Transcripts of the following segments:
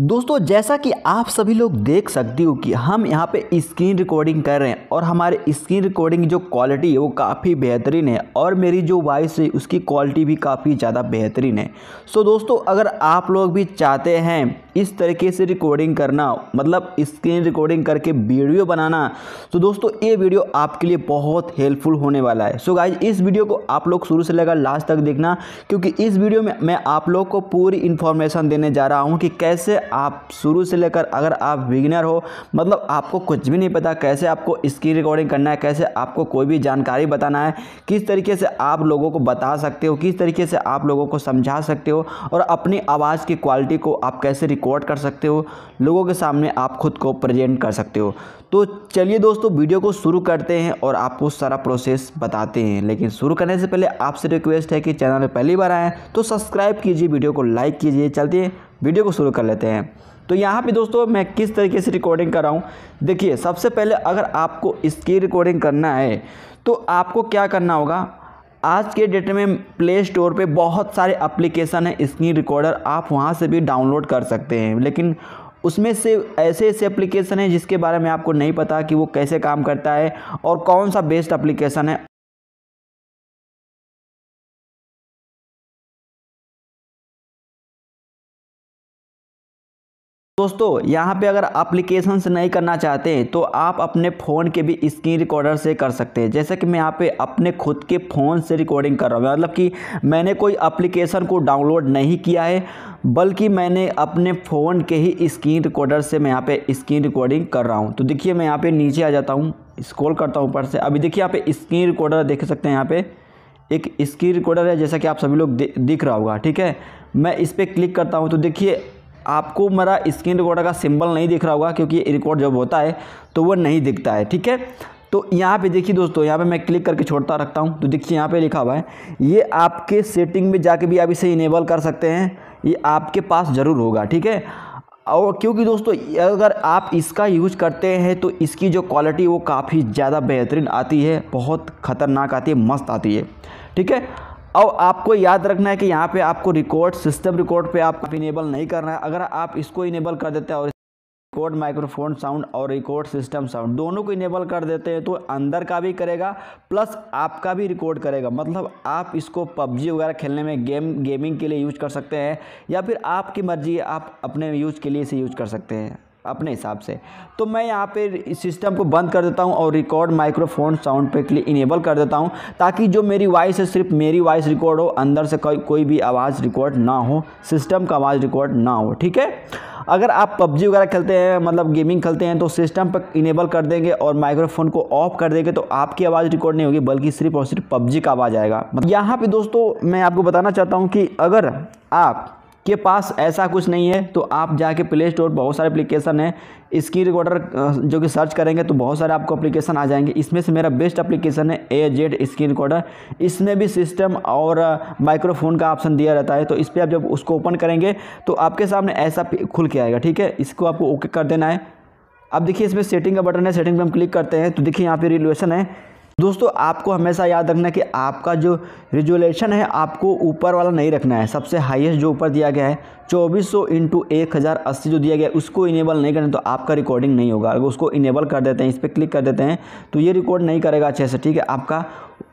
दोस्तों जैसा कि आप सभी लोग देख सकती हो कि हम यहाँ पे स्क्रीन रिकॉर्डिंग कर रहे हैं और हमारे स्क्रीन रिकॉर्डिंग की जो क्वालिटी है वो काफ़ी बेहतरीन है और मेरी जो वॉइस है उसकी क्वालिटी भी काफ़ी ज़्यादा बेहतरीन है सो दोस्तों अगर आप लोग भी चाहते हैं इस तरीके से रिकॉर्डिंग करना मतलब स्क्रीन रिकॉर्डिंग करके वीडियो बनाना तो दोस्तों ये वीडियो आपके लिए बहुत हेल्पफुल होने वाला है सो so गाइज इस वीडियो को आप लोग शुरू से लगा लास्ट तक देखना क्योंकि इस वीडियो में मैं आप लोग को पूरी इन्फॉर्मेशन देने जा रहा हूँ कि कैसे आप शुरू से लेकर अगर आप विगनर हो मतलब आपको कुछ भी नहीं पता कैसे आपको स्क्रीन रिकॉर्डिंग करना है कैसे आपको कोई भी जानकारी बताना है किस तरीके से आप लोगों को बता सकते हो किस तरीके से आप लोगों को समझा सकते हो और अपनी आवाज़ की क्वालिटी को आप कैसे रिकॉर्ड कर सकते हो लोगों के सामने आप खुद को प्रेजेंट कर सकते हो तो चलिए दोस्तों वीडियो को शुरू करते हैं और आपको सारा प्रोसेस बताते हैं लेकिन शुरू करने से पहले आपसे रिक्वेस्ट है कि चैनल पर पहली बार आएँ तो सब्सक्राइब कीजिए वीडियो को लाइक कीजिए चलते हैं वीडियो को शुरू कर लेते हैं तो यहाँ पे दोस्तों मैं किस तरीके से रिकॉर्डिंग कर रहा हूँ देखिए सबसे पहले अगर आपको इसकी रिकॉर्डिंग करना है तो आपको क्या करना होगा आज के डेट में प्ले स्टोर पे बहुत सारे एप्लीकेशन हैं स्क्रीन रिकॉर्डर आप वहाँ से भी डाउनलोड कर सकते हैं लेकिन उसमें से ऐसे ऐसे एप्लीकेशन हैं जिसके बारे में आपको नहीं पता कि वो कैसे काम करता है और कौन सा बेस्ट एप्लीकेशन है दोस्तों यहाँ पे अगर अप्लीकेशन से नहीं करना चाहते हैं तो आप अपने फ़ोन के भी स्क्रीन रिकॉर्डर से कर सकते हैं जैसे कि मैं यहाँ पे अपने खुद के फ़ोन से रिकॉर्डिंग कर रहा हूँ मतलब कि मैंने कोई अप्लीकेशन को डाउनलोड नहीं किया है बल्कि मैंने अपने फ़ोन के ही स्क्रीन रिकॉर्डर से मैं यहाँ पे स्क्रीन रिकॉर्डिंग कर रहा हूँ तो देखिए मैं यहाँ पर नीचे आ जाता हूँ स्कॉल करता हूँ ऊपर से अभी देखिए यहाँ पे स्क्रीन रिकॉर्डर देख सकते हैं यहाँ पर एक स्क्रीन रिकॉर्डर है जैसा कि आप सभी लोग दिख रहा होगा ठीक है मैं इस पर क्लिक करता हूँ तो देखिए आपको मेरा स्क्रीन रिकॉर्डर का सिंबल नहीं दिख रहा होगा क्योंकि रिकॉर्ड जब होता है तो वो नहीं दिखता है ठीक है तो यहाँ पे देखिए दोस्तों यहाँ पे मैं क्लिक करके छोड़ता रखता हूँ तो देखिए यहाँ पे लिखा हुआ है ये आपके सेटिंग में जाके भी आप इसे इनेबल कर सकते हैं ये आपके पास ज़रूर होगा ठीक है और क्योंकि दोस्तों अगर आप इसका यूज करते हैं तो इसकी जो क्वालिटी वो काफ़ी ज़्यादा बेहतरीन आती है बहुत ख़तरनाक आती है मस्त आती है ठीक है और आपको याद रखना है कि यहाँ पे आपको रिकॉर्ड सिस्टम रिकॉर्ड पे आपको इनेबल नहीं करना है अगर आप इसको इनेबल कर देते हैं और रिकॉर्ड माइक्रोफोन साउंड और रिकॉर्ड सिस्टम साउंड दोनों को इनेबल कर देते हैं तो अंदर का भी करेगा प्लस आपका भी रिकॉर्ड करेगा मतलब आप इसको पबजी वगैरह खेलने में गेम गेमिंग के लिए यूज कर सकते हैं या फिर आपकी मर्जी आप अपने यूज के लिए इसे यूज कर सकते हैं अपने हिसाब से तो मैं यहाँ पे सिस्टम को बंद कर देता हूँ और रिकॉर्ड माइक्रोफोन साउंड पे के लिए इनेबल कर देता हूँ ताकि जो मेरी वॉइस है सिर्फ मेरी वॉइस रिकॉर्ड हो अंदर से कोई कोई भी आवाज़ रिकॉर्ड ना हो सिस्टम का आवाज़ रिकॉर्ड ना हो ठीक है अगर आप पबजी वगैरह खेलते हैं मतलब गेमिंग खेलते हैं तो सिस्टम पर इनेबल कर देंगे और माइक्रोफोन को ऑफ कर देंगे तो आपकी आवाज़ रिकॉर्ड नहीं होगी बल्कि सिर्फ और सिर्फ पबजी का आवाज़ आएगा मतलब यहाँ पर दोस्तों मैं आपको बताना चाहता हूँ कि अगर आप के पास ऐसा कुछ नहीं है तो आप जाके प्ले स्टोर बहुत सारे एप्लीकेशन है स्क्रीन रिकॉर्डर जो कि सर्च करेंगे तो बहुत सारे आपको एप्लीकेशन आ जाएंगे इसमें से मेरा बेस्ट एप्लीकेशन है ए जेड स्क्रीन रिकॉर्डर इसमें भी सिस्टम और माइक्रोफोन का ऑप्शन दिया रहता है तो इस पर आप जब उसको ओपन करेंगे तो आपके सामने ऐसा खुल के आएगा ठीक है इसको आपको ओके कर देना है अब देखिए इसमें सेटिंग का बटन है सेटिंग पर हम क्लिक करते हैं तो देखिए यहाँ पे रिलेशन है दोस्तों आपको हमेशा याद रखना है कि आपका जो रिजोलेशन है आपको ऊपर वाला नहीं रखना है सबसे हाईएस्ट जो ऊपर दिया गया है चौबीस सौ इंटू एक हज़ार अस्सी जो दिया गया है उसको इनेबल नहीं करें तो आपका रिकॉर्डिंग नहीं होगा अगर उसको इनेबल कर देते हैं इस पर क्लिक कर देते हैं तो ये रिकॉर्ड नहीं करेगा अच्छे से ठीक है आपका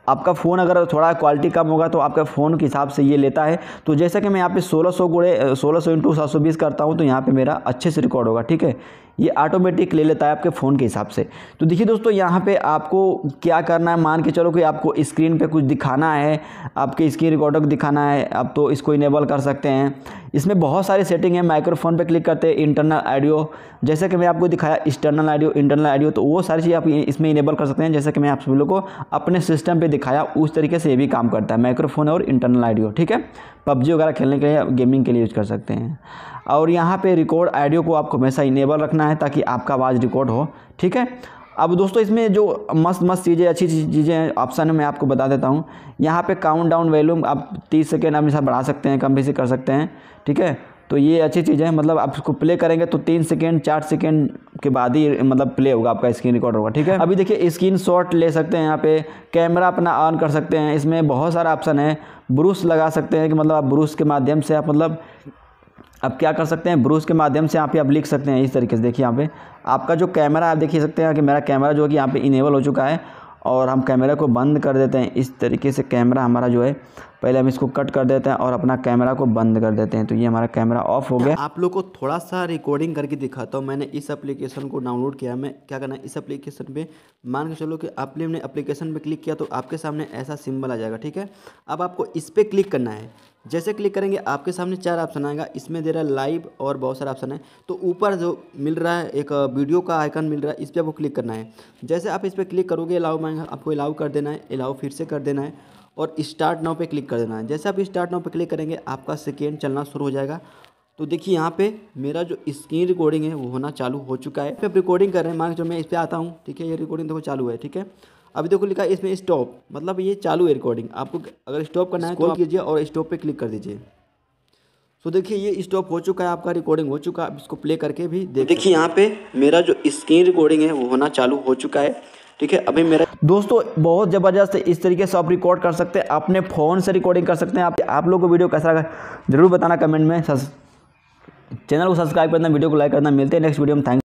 आपका फ़ोन अगर थोड़ा क्वालिटी कम होगा तो आपके फ़ोन के हिसाब से ये लेता है तो जैसा कि मैं यहाँ पे 1600 गुड़े सोलह सौ इंटू करता हूँ तो यहाँ पे मेरा अच्छे से रिकॉर्ड होगा ठीक है ये ऑटोमेटिक ले लेता है आपके फ़ोन के हिसाब से तो देखिए दोस्तों यहाँ पे आपको क्या करना है मान के चलो कि आपको स्क्रीन पे कुछ दिखाना है आपके स्क्रीन रिकॉर्डर को दिखाना है आप तो इसको इनेबल कर सकते हैं इसमें बहुत सारी सेटिंग है माइक्रोफोन पे क्लिक करते हैं इंटरनल ऑडियो जैसे कि मैं आपको दिखाया एक्सटर्नल ऑडियो इंटरनल ऑडियो तो वो सारी चीज़ आप इसमें इनेबल कर सकते हैं जैसे कि मैं आप सभी लोग को अपने सिस्टम पर दिखाया उस तरीके से ये भी काम करता है माइक्रोफोन और इंटरनल ऑडियो ठीक है पबजी वगैरह खेलने के लिए गेमिंग के लिए यूज कर सकते हैं और यहाँ पे रिकॉर्ड ऑडियो को आपको हमेशा इनेबल रखना है ताकि आपका आवाज़ रिकॉर्ड हो ठीक है अब दोस्तों इसमें जो मस्त मस्त चीज़ें अच्छी चीज़ें हैं ऑप्शन है मैं आपको बता देता हूँ यहाँ पे काउंट डाउन वैल्यूम आप 30 सेकेंड अपने साथ बढ़ा सकते हैं कम भी से कर सकते हैं ठीक है तो ये अच्छी चीज़ें हैं मतलब आप इसको प्ले करेंगे तो तीन सेकेंड चार सेकेंड के बाद ही मतलब प्ले होगा आपका स्क्रीन रिकॉर्ड होगा ठीक है अभी देखिए स्क्रीन शॉट ले सकते हैं यहाँ पे कैमरा अपना ऑन कर सकते हैं इसमें बहुत सारा ऑप्शन है ब्रूस लगा सकते हैं कि मतलब आप ब्रूस के माध्यम से आप मतलब अब क्या कर सकते हैं ब्रूस के माध्यम से यहाँ पे आप लिख सकते हैं इस तरीके से देखिए यहाँ पे आपका जो कैमरा आप देख सकते हैं कि मेरा कैमरा जो है कि यहाँ पे इनेबल हो चुका है और हम कैमरा को बंद कर देते हैं इस तरीके से कैमरा हमारा जो है पहले हम इसको कट कर देते हैं और अपना कैमरा को बंद कर देते हैं तो ये हमारा कैमरा ऑफ हो गया आप लोग को थोड़ा सा रिकॉर्डिंग करके दिखाता हूँ मैंने इस एप्लीकेशन को डाउनलोड किया मैं क्या करना है इस एप्लीकेशन पे मान के चलो कि आपने अपने एप्लीकेशन पर क्लिक किया तो आपके सामने ऐसा सिम्बल आ जाएगा ठीक है अब आपको इस पर क्लिक करना है जैसे क्लिक करेंगे आपके सामने चार ऑप्शन आएगा इसमें दे रहा है लाइव और बहुत सारे ऑप्शन है तो ऊपर जो मिल रहा है एक वीडियो का आइकन मिल रहा है इस पर आपको क्लिक करना है जैसे आप इस पर क्लिक करोगे अलाउ मांगा आपको अलाउ कर देना है अलाउ फिर से कर देना है और स्टार्ट नाउ पे क्लिक कर देना है जैसे आप स्टार्ट नाउ पे क्लिक करेंगे आपका सेकेंड चलना शुरू हो जाएगा तो देखिए यहाँ पे मेरा जो स्क्रीन रिकॉर्डिंग है वो होना चालू हो चुका है फिर रिकॉर्डिंग कर रहे हैं मान जो मैं इस पर आता हूँ ठीक है ये रिकॉर्डिंग देखो चालू है ठीक है अभी देखो लिखा है इसमें स्टॉप मतलब ये चालू है रिकॉर्डिंग आपको अगर स्टॉप करना है कॉल तो कीजिए और स्टॉप पर क्लिक कर दीजिए तो देखिए ये स्टॉप हो चुका है आपका रिकॉर्डिंग हो चुका है इसको प्ले करके भी देखिए यहाँ पे मेरा जो स्क्रीन रिकॉर्डिंग है वो होना चालू हो चुका है ठीक है अभी मेरा दोस्तों बहुत ज़बरदस्त इस तरीके से आप रिकॉर्ड कर सकते हैं अपने फ़ोन से रिकॉर्डिंग कर सकते हैं आप आप लोग को वीडियो कैसा लगा जरूर बताना कमेंट में चैनल को सब्सक्राइब करना वीडियो को लाइक करना मिलते हैं नेक्स्ट वीडियो में थैंक